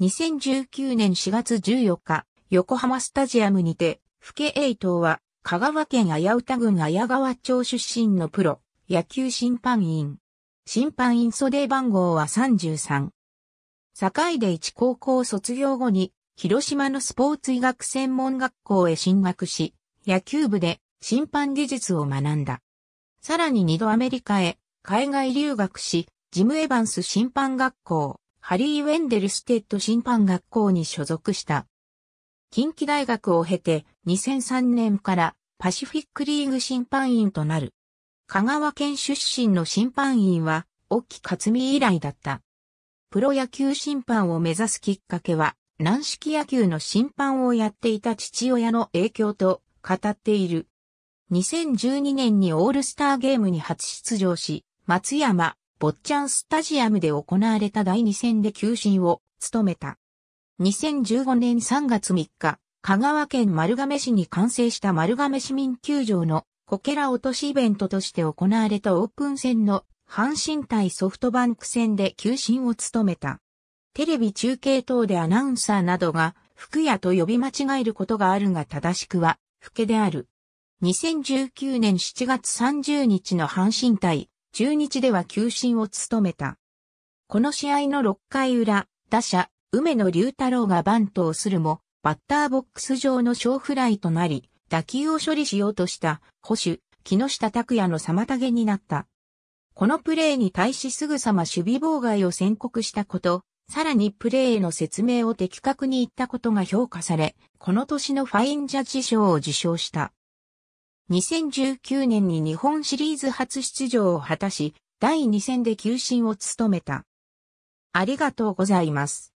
2019年4月14日、横浜スタジアムにて、福家栄東は、香川県綾歌郡綾川町出身のプロ、野球審判員。審判員袖番号は33。堺で一高校卒業後に、広島のスポーツ医学専門学校へ進学し、野球部で審判技術を学んだ。さらに二度アメリカへ海外留学し、ジム・エヴァンス審判学校、ハリー・ウェンデルステッド審判学校に所属した。近畿大学を経て2003年からパシフィックリーグ審判員となる。香川県出身の審判員は、沖克美以来だった。プロ野球審判を目指すきっかけは、軟式野球の審判をやっていた父親の影響と語っている。2012年にオールスターゲームに初出場し、松山、ボッチャンスタジアムで行われた第2戦で球審を務めた。2015年3月3日、香川県丸亀市に完成した丸亀市民球場のこけら落としイベントとして行われたオープン戦の阪神対ソフトバンク戦で球審を務めた。テレビ中継等でアナウンサーなどが福屋と呼び間違えることがあるが正しくは、福家である。2019年7月30日の阪神対中日では球審を務めた。この試合の6回裏、打者、梅野龍太郎がバントをするも、バッターボックス上の小フライとなり、打球を処理しようとした保守、木下拓也の妨げになった。このプレーに対しすぐさま守備妨害を宣告したこと、さらにプレーへの説明を的確に言ったことが評価され、この年のファインジャッジ賞を受賞した。2019年に日本シリーズ初出場を果たし、第2戦で球審を務めた。ありがとうございます。